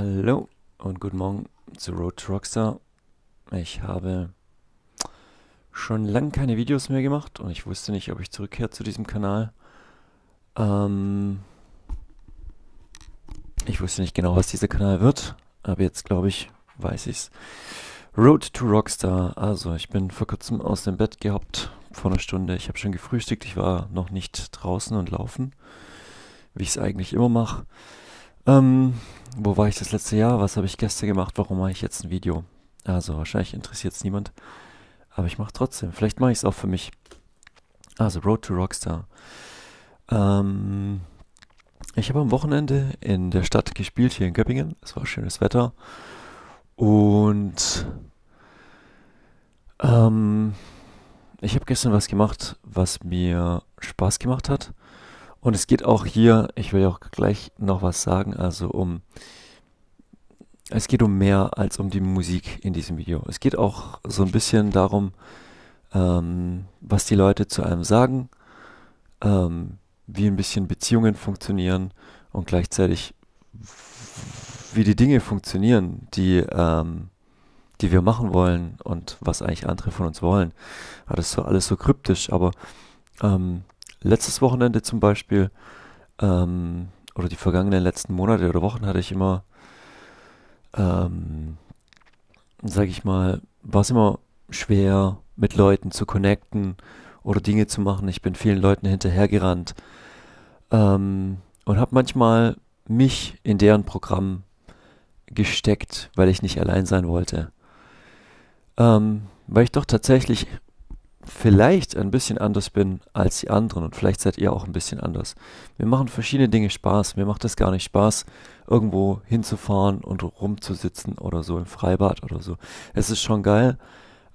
Hallo und guten Morgen zu Road to Rockstar. Ich habe schon lange keine Videos mehr gemacht und ich wusste nicht, ob ich zurückkehre zu diesem Kanal. Ähm ich wusste nicht genau, was dieser Kanal wird, aber jetzt glaube ich, weiß ich's. Road to Rockstar. Also, ich bin vor kurzem aus dem Bett gehabt, vor einer Stunde. Ich habe schon gefrühstückt, ich war noch nicht draußen und laufen, wie ich es eigentlich immer mache. Ähm, wo war ich das letzte Jahr? Was habe ich gestern gemacht? Warum mache ich jetzt ein Video? Also wahrscheinlich interessiert es niemand. Aber ich mache trotzdem. Vielleicht mache ich es auch für mich. Also Road to Rockstar. Ähm, ich habe am Wochenende in der Stadt gespielt, hier in Göppingen. Es war schönes Wetter. Und ähm, ich habe gestern was gemacht, was mir Spaß gemacht hat. Und es geht auch hier, ich will ja auch gleich noch was sagen, also um, es geht um mehr als um die Musik in diesem Video. Es geht auch so ein bisschen darum, ähm, was die Leute zu einem sagen, ähm, wie ein bisschen Beziehungen funktionieren und gleichzeitig wie die Dinge funktionieren, die, ähm, die wir machen wollen und was eigentlich andere von uns wollen. Ja, das ist so alles so kryptisch, aber ähm, letztes Wochenende zum Beispiel ähm, oder die vergangenen letzten Monate oder Wochen hatte ich immer, ähm, sag ich mal, war es immer schwer, mit Leuten zu connecten oder Dinge zu machen. Ich bin vielen Leuten hinterhergerannt ähm, und habe manchmal mich in deren Programm gesteckt, weil ich nicht allein sein wollte. Ähm, weil ich doch tatsächlich vielleicht ein bisschen anders bin als die anderen und vielleicht seid ihr auch ein bisschen anders. Mir machen verschiedene Dinge Spaß. Mir macht es gar nicht Spaß, irgendwo hinzufahren und rumzusitzen oder so im Freibad oder so. Es ist schon geil,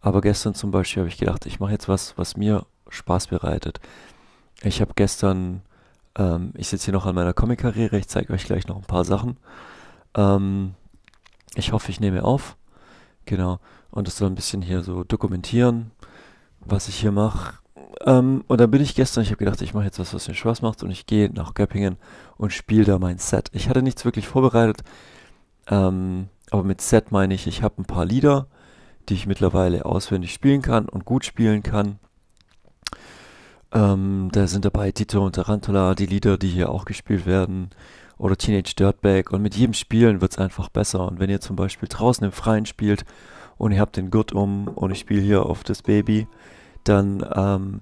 aber gestern zum Beispiel habe ich gedacht, ich mache jetzt was, was mir Spaß bereitet. Ich habe gestern, ähm, ich sitze hier noch an meiner Comic-Karriere, ich zeige euch gleich noch ein paar Sachen. Ähm, ich hoffe, ich nehme auf. Genau. Und das soll ein bisschen hier so dokumentieren, was ich hier mache. Ähm, und dann bin ich gestern, ich habe gedacht, ich mache jetzt was, was mir Spaß macht und ich gehe nach Göppingen und spiele da mein Set. Ich hatte nichts wirklich vorbereitet, ähm, aber mit Set meine ich, ich habe ein paar Lieder, die ich mittlerweile auswendig spielen kann und gut spielen kann. Ähm, da sind dabei Tito und Tarantula, die Lieder, die hier auch gespielt werden, oder Teenage Dirtbag. Und mit jedem Spielen wird es einfach besser. Und wenn ihr zum Beispiel draußen im Freien spielt und ihr habt den Gurt um und ich spiele hier auf das Baby, dann ähm,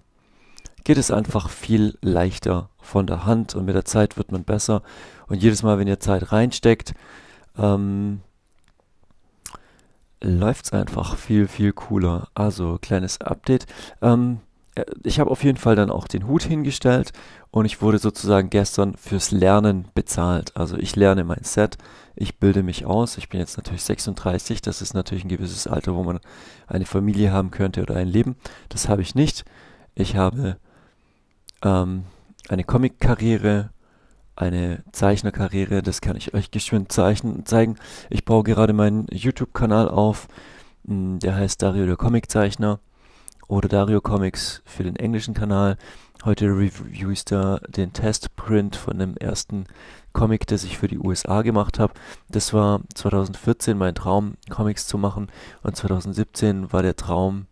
geht es einfach viel leichter von der Hand und mit der Zeit wird man besser. Und jedes Mal, wenn ihr Zeit reinsteckt, ähm, läuft es einfach viel, viel cooler. Also kleines Update. Ähm, äh, ich habe auf jeden Fall dann auch den Hut hingestellt und ich wurde sozusagen gestern fürs Lernen bezahlt. Also ich lerne mein Set, ich bilde mich aus. Ich bin jetzt natürlich 36, das ist natürlich ein gewisses Alter, wo man eine Familie haben könnte oder ein Leben. Das habe ich nicht. Ich habe ähm, eine Comic-Karriere, eine Zeichnerkarriere, das kann ich euch geschwind zeichnen, zeigen. Ich baue gerade meinen YouTube-Kanal auf, hm, der heißt Dario der Comiczeichner. zeichner oder Dario Comics für den englischen Kanal. Heute review ich da den Testprint von dem ersten Comic, das ich für die USA gemacht habe. Das war 2014 mein Traum, Comics zu machen und 2017 war der Traum,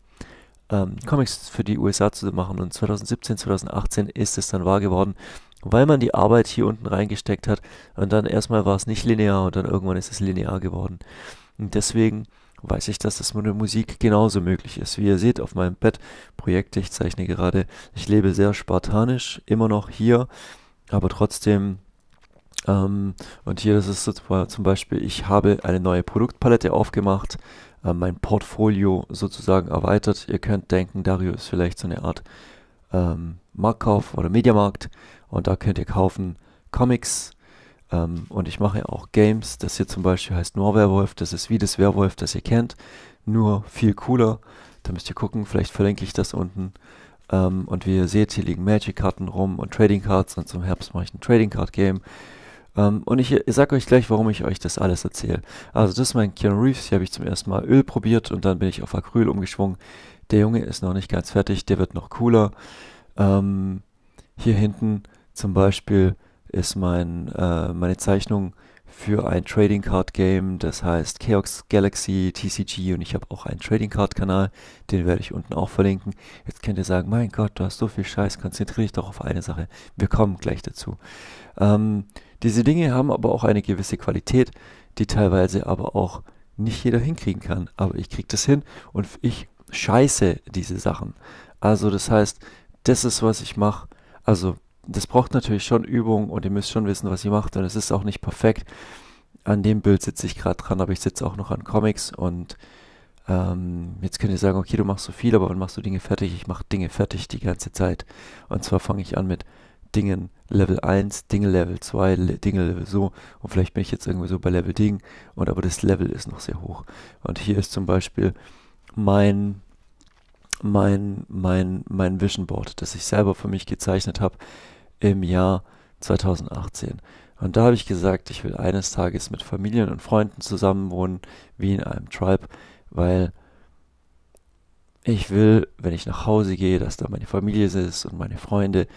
ähm, Comics für die USA zu machen und 2017, 2018 ist es dann wahr geworden, weil man die Arbeit hier unten reingesteckt hat und dann erstmal war es nicht linear und dann irgendwann ist es linear geworden. Und deswegen weiß ich, dass das mit der Musik genauso möglich ist. Wie ihr seht auf meinem Bett, Projekte, ich zeichne gerade, ich lebe sehr spartanisch, immer noch hier, aber trotzdem ähm, und hier, das ist so zum Beispiel, ich habe eine neue Produktpalette aufgemacht, äh, mein Portfolio sozusagen erweitert. Ihr könnt denken, Dario ist vielleicht so eine Art ähm, Marktkauf oder Mediamarkt und da könnt ihr kaufen Comics, ähm, und ich mache auch Games. Das hier zum Beispiel heißt Noir Das ist wie das Werwolf, das ihr kennt, nur viel cooler. Da müsst ihr gucken, vielleicht verlinke ich das unten. Ähm, und wie ihr seht, hier liegen Magic-Karten rum und Trading Cards. Und zum Herbst mache ich ein Trading Card Game. Um, ähm, und ich, ich sage euch gleich, warum ich euch das alles erzähle. Also das ist mein Keanu Reeves, hier habe ich zum ersten Mal Öl probiert und dann bin ich auf Acryl umgeschwungen. Der Junge ist noch nicht ganz fertig, der wird noch cooler. Um, ähm, hier hinten zum Beispiel ist mein, äh, meine Zeichnung für ein Trading Card Game, das heißt Chaos Galaxy TCG und ich habe auch einen Trading Card Kanal, den werde ich unten auch verlinken. Jetzt könnt ihr sagen, mein Gott, du hast so viel Scheiß, konzentriere dich doch auf eine Sache. Wir kommen gleich dazu. Ähm, diese Dinge haben aber auch eine gewisse Qualität, die teilweise aber auch nicht jeder hinkriegen kann. Aber ich kriege das hin und ich scheiße diese Sachen. Also das heißt, das ist, was ich mache. Also das braucht natürlich schon Übung und ihr müsst schon wissen, was ihr macht und es ist auch nicht perfekt. An dem Bild sitze ich gerade dran, aber ich sitze auch noch an Comics und ähm, jetzt könnt ihr sagen, okay, du machst so viel, aber wann machst du Dinge fertig? Ich mache Dinge fertig die ganze Zeit. Und zwar fange ich an mit Dingen Level 1, Dinge Level 2, Le Dinge Level so und vielleicht bin ich jetzt irgendwie so bei Level Ding und aber das Level ist noch sehr hoch. Und hier ist zum Beispiel mein mein, mein, mein Vision Board, das ich selber für mich gezeichnet habe, im Jahr 2018. Und da habe ich gesagt, ich will eines Tages mit Familien und Freunden zusammen wohnen, wie in einem Tribe, weil ich will, wenn ich nach Hause gehe, dass da meine Familie ist und meine Freunde.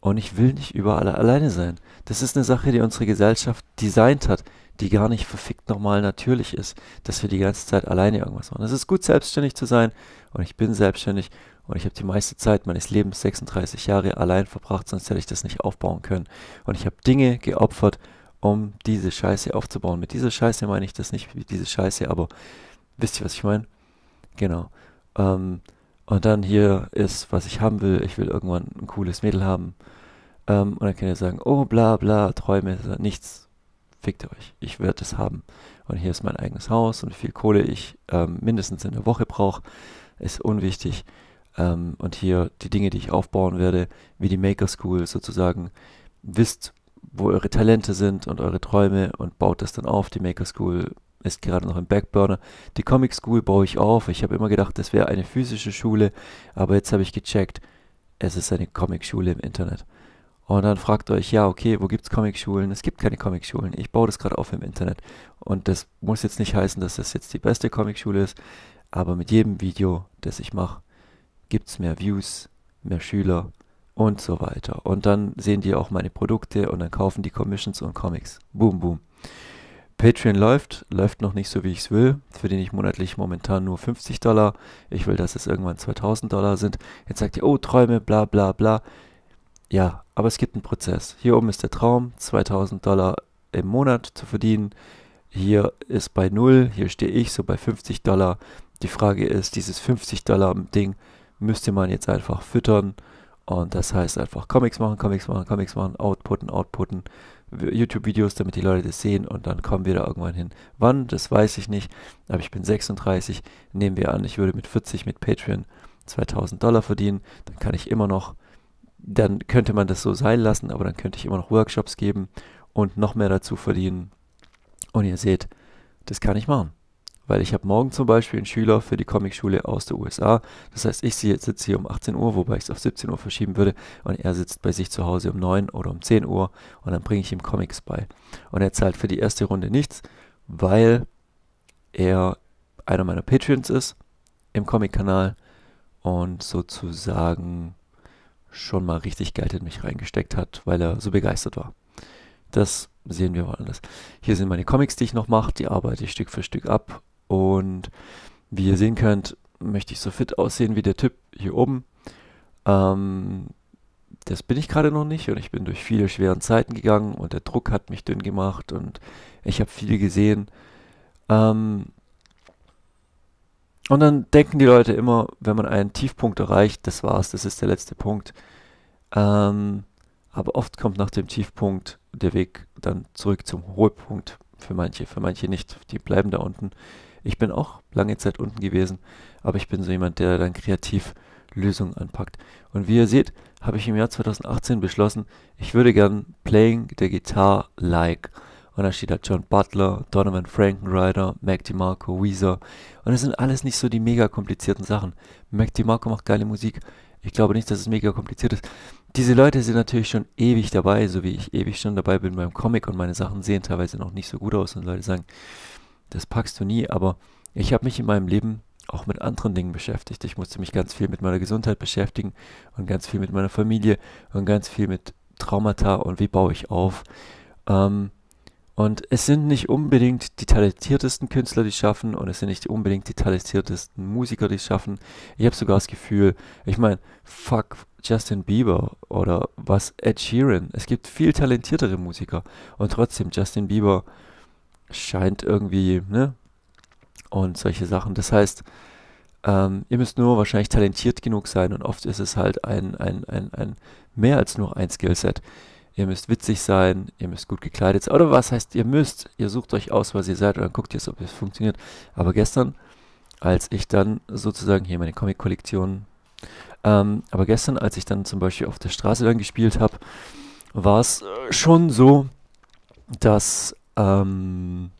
Und ich will nicht überall alleine sein. Das ist eine Sache, die unsere Gesellschaft designt hat, die gar nicht verfickt nochmal natürlich ist, dass wir die ganze Zeit alleine irgendwas machen. Es ist gut, selbstständig zu sein und ich bin selbstständig und ich habe die meiste Zeit meines Lebens, 36 Jahre, allein verbracht, sonst hätte ich das nicht aufbauen können. Und ich habe Dinge geopfert, um diese Scheiße aufzubauen. Mit dieser Scheiße meine ich das nicht, wie diese Scheiße, aber wisst ihr, was ich meine? Genau. Ähm, und dann hier ist, was ich haben will. Ich will irgendwann ein cooles Mädel haben. Ähm, und dann könnt ihr sagen, oh bla bla, Träume, nichts. Fickt euch. Ich werde es haben. Und hier ist mein eigenes Haus und wie viel Kohle ich ähm, mindestens in der Woche brauche, ist unwichtig ähm, und hier die Dinge, die ich aufbauen werde, wie die Maker School sozusagen, wisst, wo eure Talente sind und eure Träume und baut das dann auf. Die Maker School ist gerade noch im Backburner. Die Comic School baue ich auf. Ich habe immer gedacht, das wäre eine physische Schule, aber jetzt habe ich gecheckt, es ist eine Comic-Schule im Internet. Und dann fragt euch, ja, okay, wo gibt es Comic-Schulen? Es gibt keine Comic-Schulen. Ich baue das gerade auf im Internet. Und das muss jetzt nicht heißen, dass das jetzt die beste Comic-Schule ist, aber mit jedem Video, das ich mache, gibt es mehr Views, mehr Schüler und so weiter. Und dann sehen die auch meine Produkte und dann kaufen die Commissions und Comics. Boom, boom. Patreon läuft, läuft noch nicht so, wie ich es will. Verdiene ich monatlich momentan nur 50 Dollar. Ich will, dass es irgendwann 2000 Dollar sind. Jetzt sagt ihr, oh, Träume, bla, bla, bla. Ja, aber es gibt einen Prozess. Hier oben ist der Traum, 2000 Dollar im Monat zu verdienen. Hier ist bei null, hier stehe ich so bei 50 Dollar. Die Frage ist, dieses 50 Dollar Ding, müsste man jetzt einfach füttern. Und das heißt einfach Comics machen, Comics machen, Comics machen, outputten, outputten, YouTube-Videos, damit die Leute das sehen und dann kommen wir da irgendwann hin. Wann, das weiß ich nicht, aber ich bin 36, nehmen wir an, ich würde mit 40 mit Patreon 2000 Dollar verdienen, dann kann ich immer noch, dann könnte man das so sein lassen, aber dann könnte ich immer noch Workshops geben und noch mehr dazu verdienen. Und ihr seht, das kann ich machen weil ich habe morgen zum Beispiel einen Schüler für die Comicschule aus der USA. Das heißt, ich sitze hier um 18 Uhr, wobei ich es auf 17 Uhr verschieben würde und er sitzt bei sich zu Hause um 9 oder um 10 Uhr und dann bringe ich ihm Comics bei. Und er zahlt für die erste Runde nichts, weil er einer meiner Patreons ist im Comic-Kanal und sozusagen schon mal richtig Geld in mich reingesteckt hat, weil er so begeistert war. Das sehen wir woanders. Hier sind meine Comics, die ich noch mache, die arbeite ich Stück für Stück ab und wie ihr sehen könnt, möchte ich so fit aussehen wie der Typ hier oben. Ähm, das bin ich gerade noch nicht und ich bin durch viele schweren Zeiten gegangen und der Druck hat mich dünn gemacht und ich habe viel gesehen. Ähm, und dann denken die Leute immer, wenn man einen Tiefpunkt erreicht, das war's, das ist der letzte Punkt. Ähm, aber oft kommt nach dem Tiefpunkt der Weg dann zurück zum Hohepunkt Für manche, für manche nicht. Die bleiben da unten. Ich bin auch lange Zeit unten gewesen, aber ich bin so jemand, der dann kreativ Lösungen anpackt. Und wie ihr seht, habe ich im Jahr 2018 beschlossen, ich würde gern Playing the Guitar Like. Und da steht da halt John Butler, Donovan Frankenrider, Mac DiMarco, Weezer. Und es sind alles nicht so die mega komplizierten Sachen. Mac DiMarco macht geile Musik. Ich glaube nicht, dass es mega kompliziert ist. Diese Leute sind natürlich schon ewig dabei, so wie ich ewig schon dabei bin beim Comic und meine Sachen sehen teilweise noch nicht so gut aus und Leute sagen, das packst du nie, aber ich habe mich in meinem Leben auch mit anderen Dingen beschäftigt. Ich musste mich ganz viel mit meiner Gesundheit beschäftigen und ganz viel mit meiner Familie und ganz viel mit Traumata und wie baue ich auf. Ähm, und es sind nicht unbedingt die talentiertesten Künstler, die schaffen und es sind nicht unbedingt die talentiertesten Musiker, die schaffen. Ich habe sogar das Gefühl, ich meine, fuck Justin Bieber oder was Ed Sheeran. Es gibt viel talentiertere Musiker und trotzdem Justin Bieber scheint irgendwie, ne? Und solche Sachen. Das heißt, ähm, ihr müsst nur wahrscheinlich talentiert genug sein und oft ist es halt ein, ein, ein, ein mehr als nur ein Skillset. Ihr müsst witzig sein, ihr müsst gut gekleidet sein. Oder was heißt, ihr müsst, ihr sucht euch aus, was ihr seid und dann guckt ihr ob es funktioniert. Aber gestern, als ich dann sozusagen hier meine Comic-Kollektion, ähm, aber gestern, als ich dann zum Beispiel auf der Straße dann gespielt habe, war es äh, schon so, dass ähm,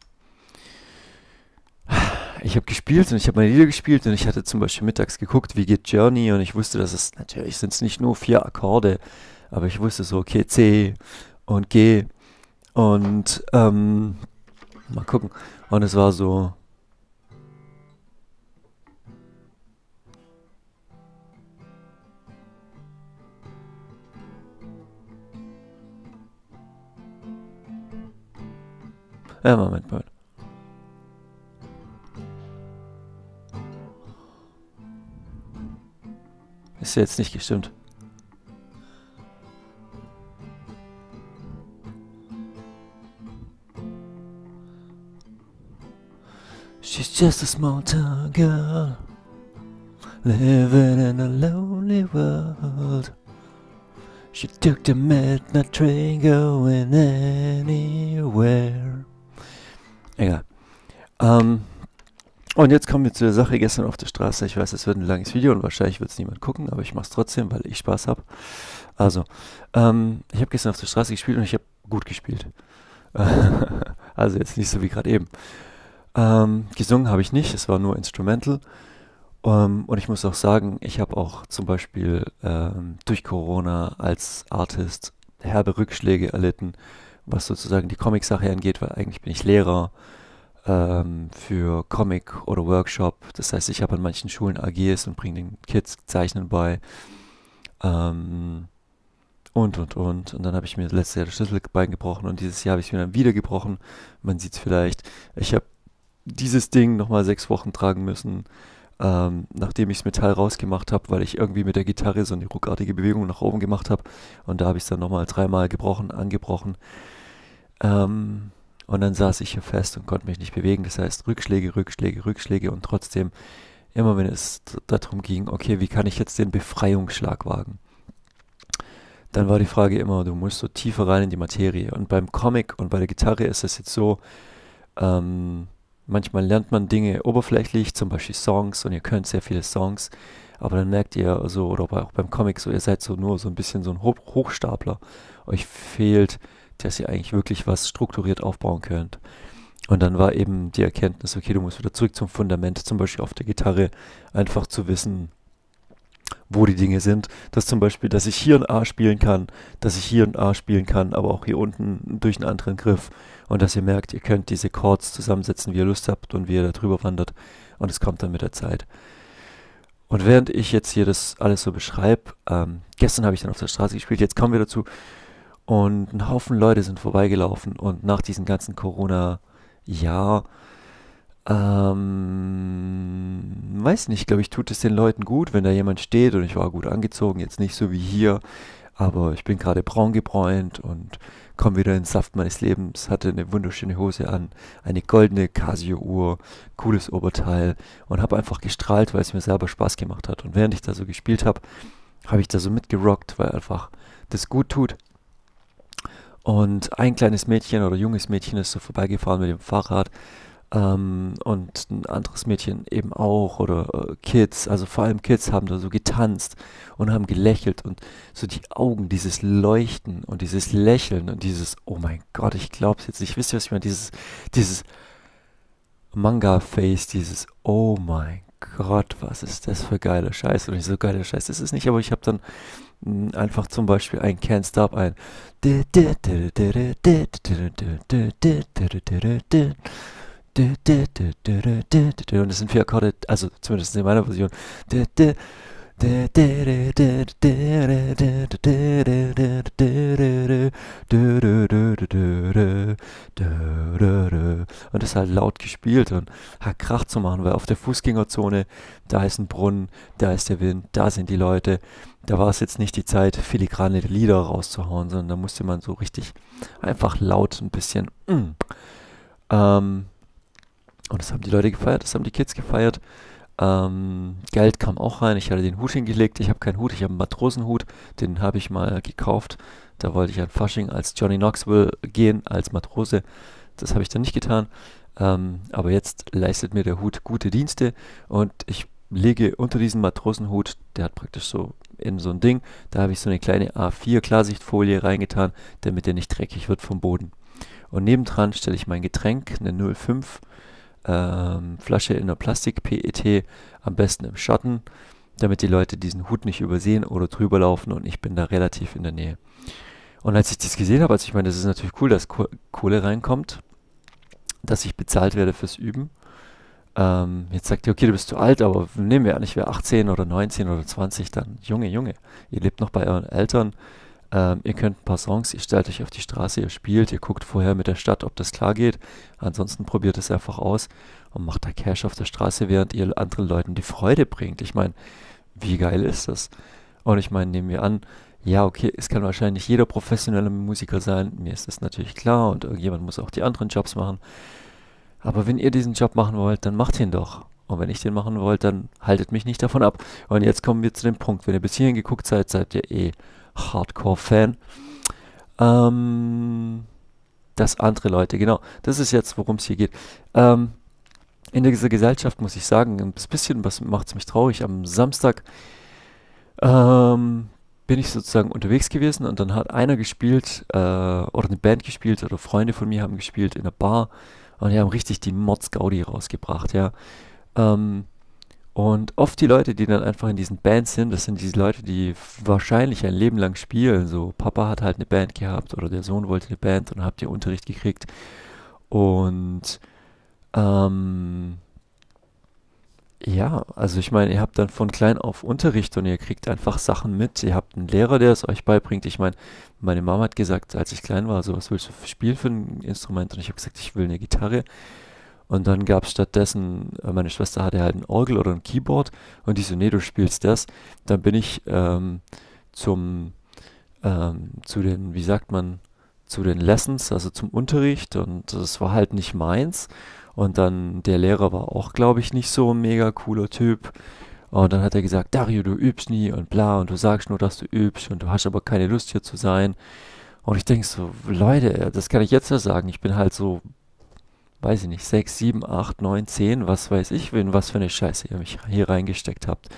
ich habe gespielt und ich habe meine Lieder gespielt und ich hatte zum Beispiel mittags geguckt, wie geht Journey und ich wusste, dass es natürlich sind es nicht nur vier Akkorde, aber ich wusste so, okay, C und G und ähm, mal gucken. Und es war so, E, moment, moment. Ist ja jetzt nicht gestimmt. She's just a small town girl living in a lonely world. She took the midnight train going anywhere. Egal. Ähm, und jetzt kommen wir zu der Sache gestern auf der Straße. Ich weiß, es wird ein langes Video und wahrscheinlich wird es niemand gucken, aber ich mache es trotzdem, weil ich Spaß habe. Also, ähm, ich habe gestern auf der Straße gespielt und ich habe gut gespielt. also jetzt nicht so wie gerade eben. Ähm, gesungen habe ich nicht, es war nur Instrumental. Um, ähm, und ich muss auch sagen, ich habe auch zum Beispiel ähm, durch Corona als Artist herbe Rückschläge erlitten was sozusagen die Comic-Sache angeht, weil eigentlich bin ich Lehrer ähm, für Comic oder Workshop. Das heißt, ich habe an manchen Schulen AGs und bringe den Kids Zeichnen bei. Ähm, und, und, und. Und dann habe ich mir letztes Jahr das Schlüsselbein gebrochen und dieses Jahr habe ich mir dann wieder gebrochen. Man sieht es vielleicht. Ich habe dieses Ding nochmal sechs Wochen tragen müssen, ähm, nachdem ich das Metall rausgemacht habe, weil ich irgendwie mit der Gitarre so eine ruckartige Bewegung nach oben gemacht habe. Und da habe ich es dann nochmal dreimal gebrochen, angebrochen. Ähm, und dann saß ich hier fest und konnte mich nicht bewegen. Das heißt, Rückschläge, Rückschläge, Rückschläge und trotzdem, immer wenn es darum ging, okay, wie kann ich jetzt den Befreiungsschlag wagen? Dann war die Frage immer, du musst so tiefer rein in die Materie. Und beim Comic und bei der Gitarre ist es jetzt so, ähm, manchmal lernt man Dinge oberflächlich, zum Beispiel Songs, und ihr könnt sehr viele Songs, aber dann merkt ihr so, oder auch beim Comic so, ihr seid so nur so ein bisschen so ein Hochstapler. Euch fehlt dass ihr eigentlich wirklich was strukturiert aufbauen könnt. Und dann war eben die Erkenntnis, okay, du musst wieder zurück zum Fundament, zum Beispiel auf der Gitarre, einfach zu wissen, wo die Dinge sind. Dass zum Beispiel, dass ich hier ein A spielen kann, dass ich hier ein A spielen kann, aber auch hier unten durch einen anderen Griff. Und dass ihr merkt, ihr könnt diese Chords zusammensetzen, wie ihr Lust habt und wie ihr da drüber wandert. Und es kommt dann mit der Zeit. Und während ich jetzt hier das alles so beschreibe, ähm, gestern habe ich dann auf der Straße gespielt, jetzt kommen wir dazu, und ein Haufen Leute sind vorbeigelaufen. Und nach diesem ganzen Corona-Jahr, ähm, weiß nicht, glaube ich, tut es den Leuten gut, wenn da jemand steht. Und ich war gut angezogen, jetzt nicht so wie hier. Aber ich bin gerade braun gebräunt und komme wieder in den Saft meines Lebens. Hatte eine wunderschöne Hose an, eine goldene Casio-Uhr, cooles Oberteil und habe einfach gestrahlt, weil es mir selber Spaß gemacht hat. Und während ich da so gespielt habe, habe ich da so mitgerockt, weil einfach das gut tut. Und ein kleines Mädchen oder junges Mädchen ist so vorbeigefahren mit dem Fahrrad ähm, und ein anderes Mädchen eben auch oder äh, Kids, also vor allem Kids haben da so getanzt und haben gelächelt und so die Augen, dieses Leuchten und dieses Lächeln und dieses, oh mein Gott, ich glaub's jetzt nicht, wisst ihr was ich meine, dieses, dieses Manga-Face, dieses, oh mein Gott, was ist das für geiler Scheiß und ich so geiler Scheiß, das ist nicht, aber ich habe dann einfach zum Beispiel ein Can't Stop ein. Und es sind vier Akkorde, also zumindest in meiner Version. Und das halt laut gespielt und hat Krach zu machen, weil auf der Fußgängerzone, da ist ein Brunnen, da ist der Wind, da sind die Leute. Da war es jetzt nicht die Zeit, filigrane Lieder rauszuhauen, sondern da musste man so richtig einfach laut ein bisschen. Mm. Ähm, und das haben die Leute gefeiert, das haben die Kids gefeiert. Ähm, Geld kam auch rein. Ich hatte den Hut hingelegt. Ich habe keinen Hut, ich habe einen Matrosenhut. Den habe ich mal gekauft. Da wollte ich an Fasching als Johnny Knoxville gehen, als Matrose. Das habe ich dann nicht getan. Ähm, aber jetzt leistet mir der Hut gute Dienste und ich lege unter diesen Matrosenhut, der hat praktisch so in so ein Ding, da habe ich so eine kleine A4 Klarsichtfolie reingetan, damit der nicht dreckig wird vom Boden. Und nebendran stelle ich mein Getränk, eine 05 ähm, Flasche in der Plastik-PET, am besten im Schatten, damit die Leute diesen Hut nicht übersehen oder drüber laufen und ich bin da relativ in der Nähe. Und als ich das gesehen habe, also ich meine, das ist natürlich cool, dass Kohle reinkommt, dass ich bezahlt werde fürs Üben. Ähm, jetzt sagt ihr, okay, du bist zu alt, aber nehmen wir an, ich wäre 18 oder 19 oder 20, dann Junge, Junge, ihr lebt noch bei euren Eltern, ähm, ihr könnt ein paar Songs, ihr stellt euch auf die Straße, ihr spielt, ihr guckt vorher mit der Stadt, ob das klar geht. Ansonsten probiert es einfach aus und macht da Cash auf der Straße, während ihr anderen Leuten die Freude bringt. Ich meine, wie geil ist das? Und ich meine, nehmen wir an, ja, okay, es kann wahrscheinlich jeder professionelle Musiker sein, mir ist das natürlich klar und irgendjemand muss auch die anderen Jobs machen. Aber wenn ihr diesen Job machen wollt, dann macht ihn doch. Und wenn ich den machen wollte, dann haltet mich nicht davon ab. Und jetzt kommen wir zu dem Punkt, wenn ihr bis hierhin geguckt seid, seid ihr eh Hardcore-Fan. Ähm, das andere Leute, genau. Das ist jetzt, worum es hier geht. Ähm, in dieser Gesellschaft muss ich sagen, ein bisschen was macht es mich traurig. Am Samstag ähm, bin ich sozusagen unterwegs gewesen und dann hat einer gespielt äh, oder eine Band gespielt oder Freunde von mir haben gespielt in einer Bar und die haben richtig die Mods-Gaudi rausgebracht, ja. Ähm, und oft die Leute, die dann einfach in diesen Bands sind, das sind diese Leute, die wahrscheinlich ein Leben lang spielen. So, Papa hat halt eine Band gehabt oder der Sohn wollte eine Band und habt ihr Unterricht gekriegt. Und ähm, ja, also ich meine, ihr habt dann von klein auf Unterricht und ihr kriegt einfach Sachen mit. Ihr habt einen Lehrer, der es euch beibringt. Ich meine, meine Mama hat gesagt, als ich klein war, so was willst du spielen für ein Instrument? Und ich habe gesagt, ich will eine Gitarre. Und dann gab es stattdessen, äh, meine Schwester hatte halt ein Orgel oder ein Keyboard und die so, nee, du spielst das. Dann bin ich ähm, zum, ähm, zu den, wie sagt man, zu den Lessons, also zum Unterricht und das war halt nicht meins. Und dann der Lehrer war auch, glaube ich, nicht so ein mega cooler Typ. Und dann hat er gesagt, Dario, du übst nie und bla und du sagst nur, dass du übst und du hast aber keine Lust hier zu sein. Und ich denke so, Leute, das kann ich jetzt ja sagen. Ich bin halt so weiß ich nicht, 6, 7, 8, 9, 10, was weiß ich, in was für eine Scheiße ihr mich hier reingesteckt habt.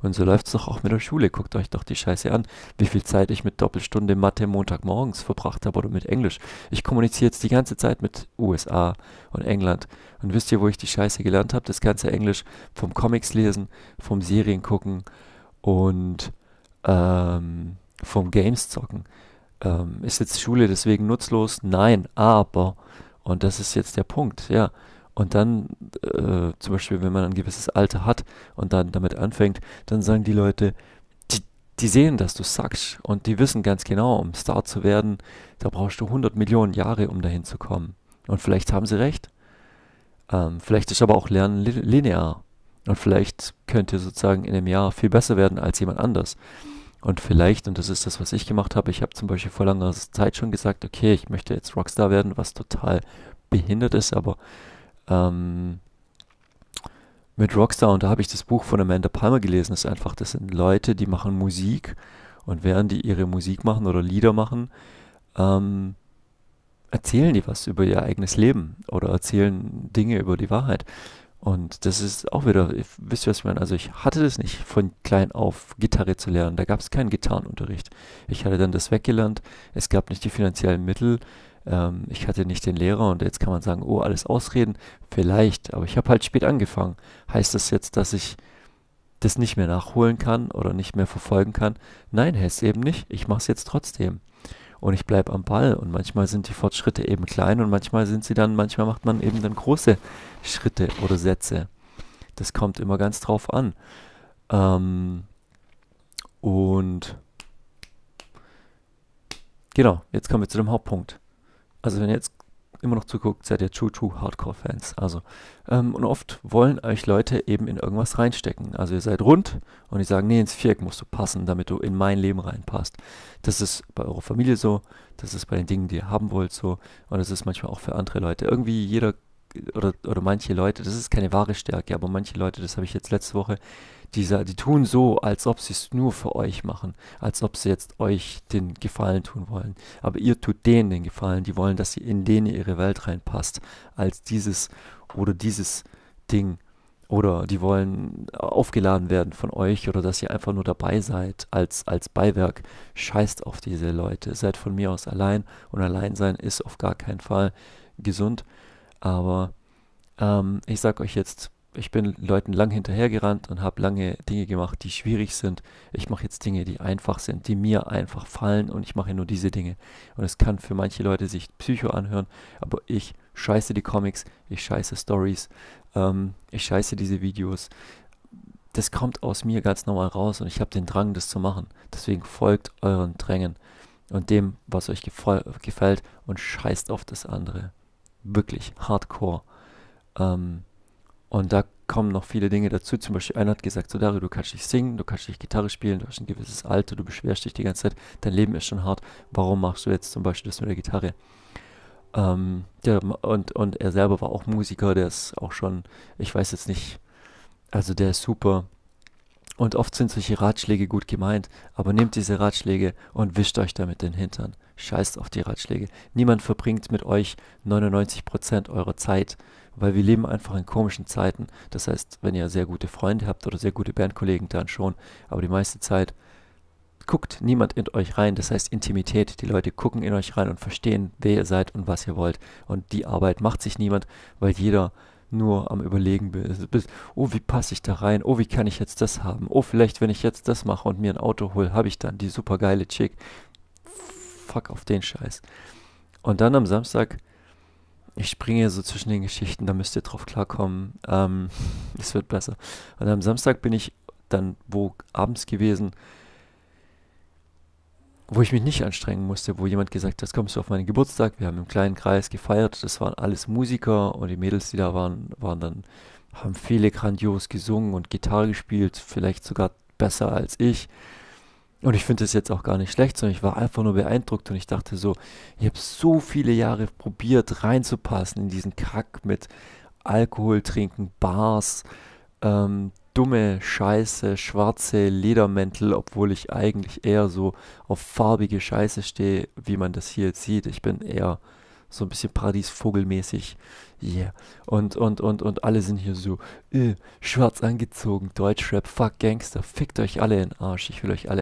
Und so läuft es doch auch mit der Schule. Guckt euch doch die Scheiße an, wie viel Zeit ich mit Doppelstunde Mathe Montagmorgens verbracht habe oder mit Englisch. Ich kommuniziere jetzt die ganze Zeit mit USA und England. Und wisst ihr, wo ich die Scheiße gelernt habe? Das ganze Englisch vom Comics lesen, vom Serien gucken und ähm, vom Games zocken. Ähm, ist jetzt Schule deswegen nutzlos? Nein, aber und das ist jetzt der Punkt, ja. Und dann, äh, zum Beispiel, wenn man ein gewisses Alter hat und dann damit anfängt, dann sagen die Leute, die, die sehen, dass du sagst und die wissen ganz genau, um Star zu werden, da brauchst du 100 Millionen Jahre, um dahin zu kommen. Und vielleicht haben sie recht. Ähm, vielleicht ist aber auch Lernen linear. Und vielleicht könnt ihr sozusagen in einem Jahr viel besser werden als jemand anders. Und vielleicht, und das ist das, was ich gemacht habe, ich habe zum Beispiel vor langer Zeit schon gesagt, okay, ich möchte jetzt Rockstar werden, was total behindert ist, aber ähm, mit Rockstar, und da habe ich das Buch von Amanda Palmer gelesen, ist einfach, das sind Leute, die machen Musik und während die ihre Musik machen oder Lieder machen, ähm, erzählen die was über ihr eigenes Leben oder erzählen Dinge über die Wahrheit. Und das ist auch wieder, wisst ihr, was ich meine? Also ich hatte das nicht von klein auf, Gitarre zu lernen. Da gab es keinen Gitarrenunterricht. Ich hatte dann das weggelernt. Es gab nicht die finanziellen Mittel. Ähm, ich hatte nicht den Lehrer und jetzt kann man sagen, oh, alles ausreden. Vielleicht, aber ich habe halt spät angefangen. Heißt das jetzt, dass ich das nicht mehr nachholen kann oder nicht mehr verfolgen kann? Nein, heißt eben nicht. Ich mache es jetzt trotzdem und ich bleibe am Ball. Und manchmal sind die Fortschritte eben klein und manchmal sind sie dann, manchmal macht man eben dann große Schritte oder Sätze. Das kommt immer ganz drauf an. Ähm, und genau, jetzt kommen wir zu dem Hauptpunkt. Also wenn jetzt immer noch zuguckt, seid ihr True True Hardcore Fans. Also, ähm, und oft wollen euch Leute eben in irgendwas reinstecken. Also ihr seid rund und die sagen, nee, ins Viereck musst du passen, damit du in mein Leben reinpasst. Das ist bei eurer Familie so, das ist bei den Dingen, die ihr haben wollt so und das ist manchmal auch für andere Leute. Irgendwie jeder oder, oder manche Leute, das ist keine wahre Stärke, aber manche Leute, das habe ich jetzt letzte Woche dieser, die tun so, als ob sie es nur für euch machen, als ob sie jetzt euch den Gefallen tun wollen. Aber ihr tut denen den Gefallen, die wollen, dass ihr in denen ihre Welt reinpasst, als dieses oder dieses Ding. Oder die wollen äh, aufgeladen werden von euch oder dass ihr einfach nur dabei seid als, als Beiwerk. Scheißt auf diese Leute. Seid von mir aus allein und allein sein ist auf gar keinen Fall gesund. Aber ähm, ich sag euch jetzt, ich bin Leuten lang hinterhergerannt und habe lange Dinge gemacht, die schwierig sind. Ich mache jetzt Dinge, die einfach sind, die mir einfach fallen und ich mache nur diese Dinge. Und es kann für manche Leute sich Psycho anhören, aber ich scheiße die Comics, ich scheiße Stories, ähm, ich scheiße diese Videos. Das kommt aus mir ganz normal raus und ich habe den Drang, das zu machen. Deswegen folgt euren Drängen und dem, was euch gefällt und scheißt auf das andere. Wirklich hardcore. Ähm, und da kommen noch viele Dinge dazu. Zum Beispiel einer hat gesagt, so Dario, du kannst nicht singen, du kannst nicht Gitarre spielen, du hast ein gewisses Alter, du beschwerst dich die ganze Zeit, dein Leben ist schon hart. Warum machst du jetzt zum Beispiel das mit der Gitarre? Ähm, der, und, und er selber war auch Musiker, der ist auch schon, ich weiß jetzt nicht, also der ist super. Und oft sind solche Ratschläge gut gemeint, aber nehmt diese Ratschläge und wischt euch damit den Hintern. Scheißt auf die Ratschläge. Niemand verbringt mit euch 99% eurer Zeit, weil wir leben einfach in komischen Zeiten. Das heißt, wenn ihr sehr gute Freunde habt oder sehr gute Bandkollegen, dann schon. Aber die meiste Zeit guckt niemand in euch rein. Das heißt Intimität. Die Leute gucken in euch rein und verstehen, wer ihr seid und was ihr wollt. Und die Arbeit macht sich niemand, weil jeder nur am Überlegen bist. Oh, wie passe ich da rein? Oh, wie kann ich jetzt das haben? Oh, vielleicht, wenn ich jetzt das mache und mir ein Auto hole, habe ich dann die supergeile Chick fuck auf den Scheiß. Und dann am Samstag, ich springe so zwischen den Geschichten, da müsst ihr drauf klarkommen. Ähm, es wird besser. Und am Samstag bin ich dann wo abends gewesen, wo ich mich nicht anstrengen musste, wo jemand gesagt hat, kommst du auf meinen Geburtstag, wir haben im kleinen Kreis gefeiert, das waren alles Musiker und die Mädels, die da waren, waren dann, haben viele grandios gesungen und Gitarre gespielt, vielleicht sogar besser als ich. Und ich finde es jetzt auch gar nicht schlecht, sondern ich war einfach nur beeindruckt und ich dachte so, ich habe so viele Jahre probiert reinzupassen in diesen Kack mit Alkohol trinken, Bars, ähm, dumme Scheiße, schwarze Ledermäntel, obwohl ich eigentlich eher so auf farbige Scheiße stehe, wie man das hier jetzt sieht. Ich bin eher so ein bisschen paradiesvogelmäßig. Yeah. Und, und, und, und alle sind hier so, äh, schwarz angezogen, Deutschrap, fuck Gangster, fickt euch alle in den Arsch, ich will euch alle.